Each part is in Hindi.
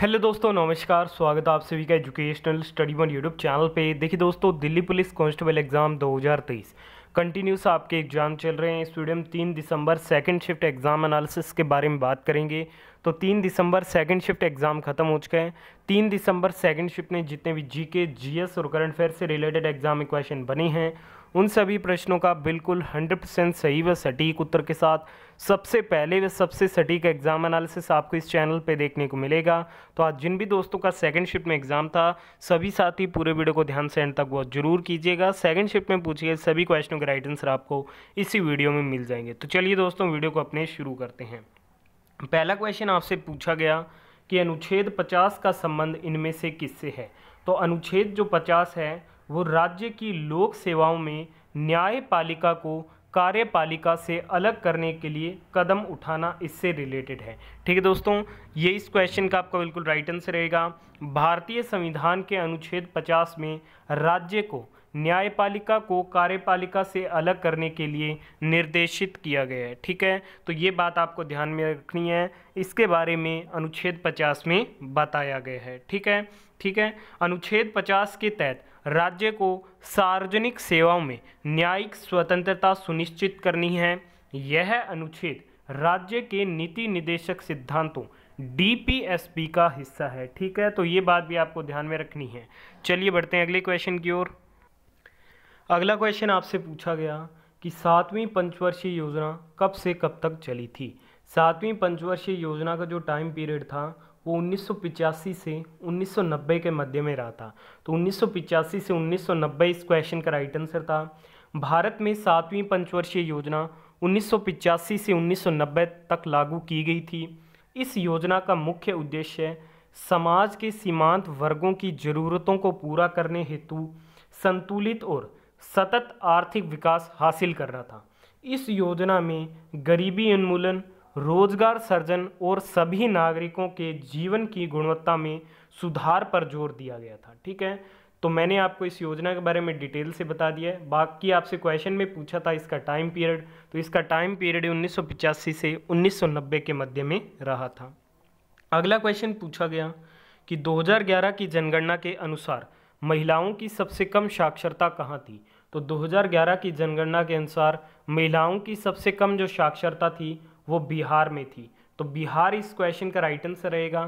हेलो दोस्तों नमस्कार स्वागत है आप सभी का educational study one YouTube channel पे देखिए दोस्तों Delhi police constable exam 2023 continuous आपके एग्ज़ाम चल रहे हैं इस वीडियो में तीन दिसंबर सेकंड शिफ्ट एग्ज़ाम एनालिसिस के बारे में बात करेंगे तो तीन दिसंबर सेकंड शिफ्ट एग्ज़ाम खत्म हो चुके हैं तीन दिसंबर सेकंड शिफ्ट में जितने भी जी के जी और करंट अफेयर से रिलेटेड एग्ज़ाम क्वेश्चन बने हैं उन सभी प्रश्नों का बिल्कुल 100% सही व सटीक उत्तर के साथ सबसे पहले व सबसे सटीक एग्ज़ाम एनालिसिस आपको इस चैनल पे देखने को मिलेगा तो आज जिन भी दोस्तों का सेकंड शिफ्ट में एग्ज़ाम था सभी साथी पूरे वीडियो को ध्यान से एंड तक वो जरूर कीजिएगा सेकंड शिफ्ट में पूछे गए सभी क्वेश्चनों के राइट आंसर आपको इसी वीडियो में मिल जाएंगे तो चलिए दोस्तों वीडियो को अपने शुरू करते हैं पहला क्वेश्चन आपसे पूछा गया कि अनुच्छेद पचास का संबंध इनमें से किससे है तो अनुच्छेद जो पचास है वो राज्य की लोक सेवाओं में न्यायपालिका को कार्यपालिका से अलग करने के लिए कदम उठाना इससे रिलेटेड है ठीक है दोस्तों ये इस क्वेश्चन का आपका बिल्कुल राइट आंसर रहेगा भारतीय संविधान के अनुच्छेद 50 में राज्य को न्यायपालिका को कार्यपालिका से अलग करने के लिए निर्देशित किया गया है ठीक है तो ये बात आपको ध्यान में रखनी है इसके बारे में अनुच्छेद 50 में बताया गया है ठीक है ठीक है अनुच्छेद 50 के तहत राज्य को सार्वजनिक सेवाओं में न्यायिक स्वतंत्रता सुनिश्चित करनी है यह अनुच्छेद राज्य के नीति निदेशक सिद्धांतों डीपीएसपी का हिस्सा है ठीक है तो ये बात भी आपको ध्यान में रखनी है चलिए बढ़ते हैं अगले क्वेश्चन की ओर अगला क्वेश्चन आपसे पूछा गया कि सातवीं पंचवर्षीय योजना कब से कब तक चली थी सातवीं पंचवर्षीय योजना का जो टाइम पीरियड था वो उन्नीस से 1990 के मध्य में रहा था तो उन्नीस से 1990 इस क्वेश्चन का राइट आंसर था भारत में सातवीं पंचवर्षीय योजना उन्नीस से 1990 तक लागू की गई थी इस योजना का मुख्य उद्देश्य समाज के सीमांत वर्गों की ज़रूरतों को पूरा करने हेतु संतुलित और सतत आर्थिक विकास हासिल करना था इस योजना में गरीबी उन्मूलन रोजगार सर्जन और सभी नागरिकों के जीवन की गुणवत्ता में सुधार पर जोर दिया गया था ठीक है तो मैंने आपको इस योजना के बारे में डिटेल से बता दिया है बाकी आपसे क्वेश्चन में पूछा था इसका टाइम पीरियड तो इसका टाइम पीरियड उन्नीस से 1990 के मध्य में रहा था अगला क्वेश्चन पूछा गया कि 2011 की जनगणना के अनुसार महिलाओं की सबसे कम साक्षरता कहाँ थी तो 2011 की जनगणना के अनुसार महिलाओं की सबसे कम जो साक्षरता थी वो बिहार में थी तो बिहार इस क्वेश्चन का राइट आंसर रहेगा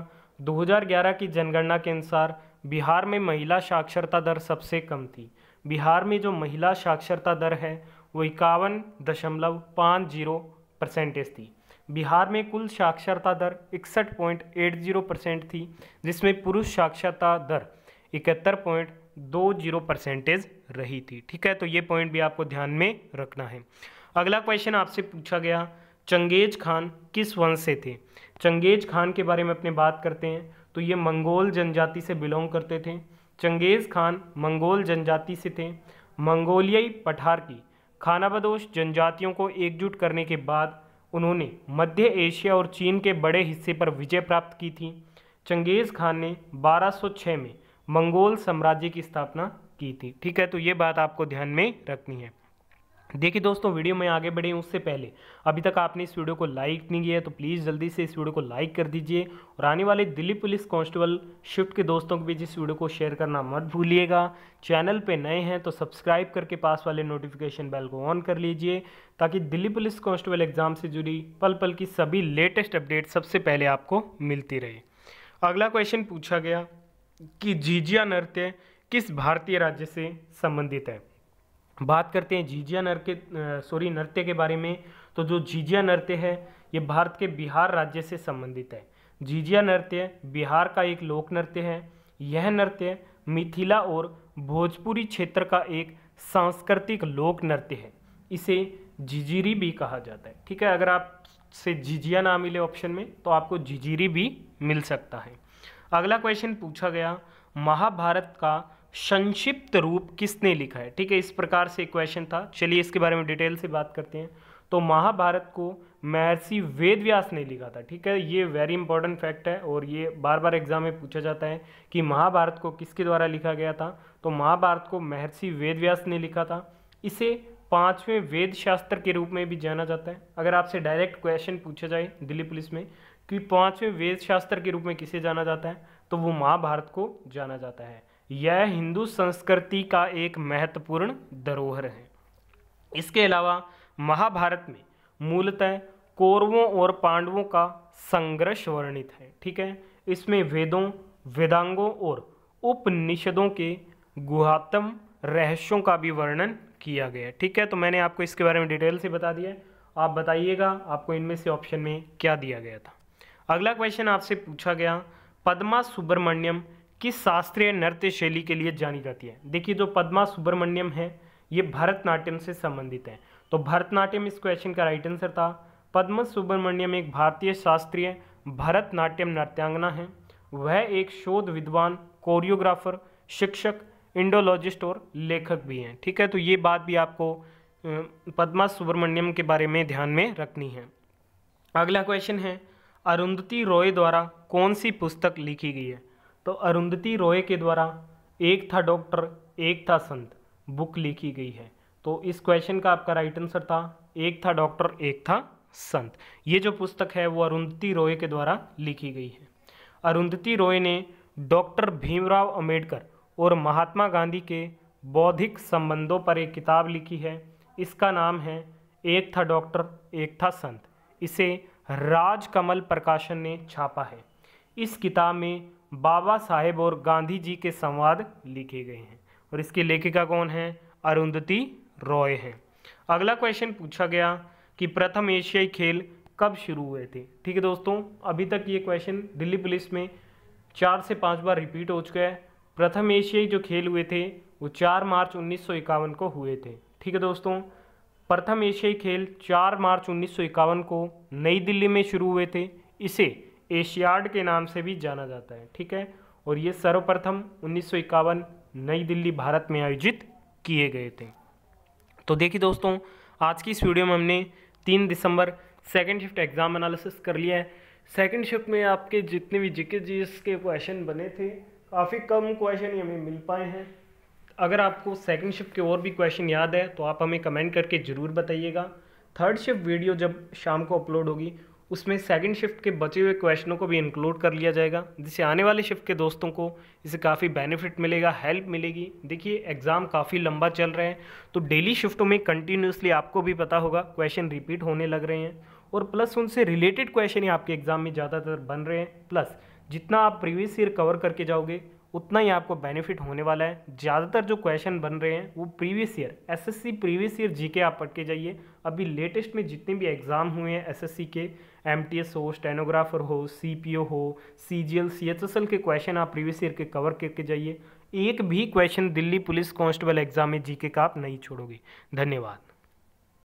2011 की जनगणना के अनुसार बिहार में महिला साक्षरता दर सबसे कम थी बिहार में जो महिला साक्षरता दर है वो इक्यावन दशमलव पाँच जीरो परसेंटेज थी बिहार में कुल साक्षरता दर इकसठ पॉइंट एट जीरो परसेंट थी जिसमें पुरुष साक्षरता दर इकहत्तर पॉइंट दो जीरो परसेंटेज रही थी ठीक है तो ये पॉइंट भी आपको ध्यान में रखना है अगला क्वेश्चन आपसे पूछा गया चंगेज खान किस वंश से थे चंगेज खान के बारे में अपने बात करते हैं तो ये मंगोल जनजाति से बिलोंग करते थे चंगेज़ खान मंगोल जनजाति से थे मंगोलियाई पठार की खानाबदोश जनजातियों को एकजुट करने के बाद उन्होंने मध्य एशिया और चीन के बड़े हिस्से पर विजय प्राप्त की थी चंगेज़ खान ने 1206 में मंगोल साम्राज्य की स्थापना की थी ठीक है तो ये बात आपको ध्यान में रखनी है देखिए दोस्तों वीडियो में आगे बढ़े उससे पहले अभी तक आपने इस वीडियो को लाइक नहीं किया तो प्लीज़ जल्दी से इस वीडियो को लाइक कर दीजिए और आने वाले दिल्ली पुलिस कांस्टेबल शिफ्ट के दोस्तों के बीच इस वीडियो को शेयर करना मत भूलिएगा चैनल पे नए हैं तो सब्सक्राइब करके पास वाले नोटिफिकेशन बेल को ऑन कर लीजिए ताकि दिल्ली पुलिस कांस्टेबल एग्ज़ाम से जुड़ी पल पल की सभी लेटेस्ट अपडेट सबसे पहले आपको मिलती रहे अगला क्वेश्चन पूछा गया कि जीजिया नृत्य किस भारतीय राज्य से संबंधित है बात करते हैं झिझिया नृत्य सॉरी नृत्य के बारे में तो जो झिझिया नृत्य है ये भारत के बिहार राज्य से संबंधित है झिझिया नृत्य बिहार का एक लोक नृत्य है यह नृत्य मिथिला और भोजपुरी क्षेत्र का एक सांस्कृतिक लोक नृत्य है इसे झिझिरी भी कहा जाता है ठीक है अगर आप से झिझिया ना मिले ऑप्शन में तो आपको झिझिरी भी मिल सकता है अगला क्वेश्चन पूछा गया महाभारत का संक्षिप्त रूप किसने लिखा है ठीक है इस प्रकार से क्वेश्चन था चलिए इसके बारे में डिटेल से बात करते हैं तो महाभारत को महर्षि वेदव्यास ने लिखा था ठीक है ये वेरी इंपॉर्टेंट फैक्ट है और ये बार बार एग्जाम में पूछा जाता है कि महाभारत को किसके द्वारा लिखा गया था तो महाभारत को महर्षि वेदव्यास ने लिखा था इसे पांचवें वेद शास्त्र के रूप में भी जाना जाता है अगर आपसे डायरेक्ट क्वेश्चन पूछा जाए दिल्ली पुलिस में कि पांचवें वेद शास्त्र के रूप में किसे जाना जाता है तो वो महाभारत को जाना जाता है यह हिंदू संस्कृति का एक महत्वपूर्ण धरोहर है इसके अलावा महाभारत में मूलतः कौरवों और पांडवों का संघर्ष वर्णित है ठीक है इसमें वेदों वेदांगों और उपनिषदों के गुहात्म रहस्यों का भी वर्णन किया गया ठीक है तो मैंने आपको इसके बारे में डिटेल से बता दिया आप बताइएगा आपको इनमें से ऑप्शन में क्या दिया गया था अगला क्वेश्चन आपसे पूछा गया पद्मा सुब्रमण्यम किस शास्त्रीय नृत्य शैली के लिए जानी जाती है देखिए जो पद्मा सुब्रमण्यम है ये भरतनाट्यम से संबंधित है तो भरतनाट्यम इस क्वेश्चन का राइट आंसर था पद्म सुब्रमण्यम एक भारतीय शास्त्रीय भरतनाट्यम नृत्यांगना है वह एक शोध विद्वान कोरियोग्राफर शिक्षक इंडोलॉजिस्ट और लेखक भी हैं ठीक है तो ये बात भी आपको पद्मा सुब्रमण्यम के बारे में ध्यान में रखनी है अगला क्वेश्चन है अरुंधति रॉय द्वारा कौन सी पुस्तक लिखी गई है तो अरुंधति रॉय के द्वारा एक था डॉक्टर एक था संत बुक लिखी गई है तो इस क्वेश्चन का आपका राइट आंसर था एक था डॉक्टर एक था संत ये जो पुस्तक है वो अरुंधति रॉय के द्वारा लिखी गई है अरुंधति रॉय ने डॉक्टर भीमराव अम्बेडकर और महात्मा गांधी के बौद्धिक संबंधों पर एक किताब लिखी है इसका नाम है एक था डॉक्टर एक था संत इसे राजकमल प्रकाशन ने छापा है इस किताब में बाबा साहेब और गांधी जी के संवाद लिखे गए हैं और इसकी लेखिका कौन है अरुंधति रॉय हैं अगला क्वेश्चन पूछा गया कि प्रथम एशियाई खेल कब शुरू हुए थे ठीक है दोस्तों अभी तक ये क्वेश्चन दिल्ली पुलिस में चार से पाँच बार रिपीट हो चुका है प्रथम एशियाई जो खेल हुए थे वो चार मार्च उन्नीस को हुए थे ठीक है दोस्तों प्रथम एशियाई खेल चार मार्च उन्नीस को नई दिल्ली में शुरू हुए थे इसे एशियाड के नाम से भी जाना जाता है ठीक है और ये सर्वप्रथम उन्नीस नई दिल्ली भारत में आयोजित किए गए थे तो देखिए दोस्तों आज की इस वीडियो में हमने तीन दिसंबर सेकेंड शिफ्ट एग्ज़ाम एनालिसिस कर लिया है सेकेंड शिफ्ट में आपके जितने भी जिके जीएस के क्वेश्चन बने थे काफ़ी कम क्वेश्चन हमें मिल पाए हैं अगर आपको सेकंड शिफ्ट के और भी क्वेश्चन याद है तो आप हमें कमेंट करके ज़रूर बताइएगा थर्ड शिफ्ट वीडियो जब शाम को अपलोड होगी उसमें सेकंड शिफ्ट के बचे हुए क्वेश्चनों को भी इंक्लूड कर लिया जाएगा जिससे आने वाले शिफ्ट के दोस्तों को इसे काफ़ी बेनिफिट मिलेगा हेल्प मिलेगी देखिए एग्ज़ाम काफ़ी लंबा चल रहे हैं तो डेली शिफ्टों में कंटिन्यूसली आपको भी पता होगा क्वेश्चन रिपीट होने लग रहे हैं और प्लस उनसे रिलेटेड क्वेश्चन ही आपके एग्ज़ाम में ज़्यादातर बन रहे हैं प्लस जितना आप प्रीवियस ईयर कवर करके जाओगे उतना ही आपको बेनिफिट होने वाला है ज़्यादातर जो क्वेश्चन बन रहे हैं वो previous year SSC previous year GK आप पढ़ के जाइए अभी लेटेस्ट में जितने भी एग्ज़ाम हुए हैं एसएससी के एमटीएस हो स्टेनोग्राफर हो सीपीओ हो सीजीएल सीएचएसएल के क्वेश्चन आप प्रीवियस ईयर के कवर करके जाइए एक भी question Delhi police constable exam में के का आप नहीं छोड़ोगे धन्यवाद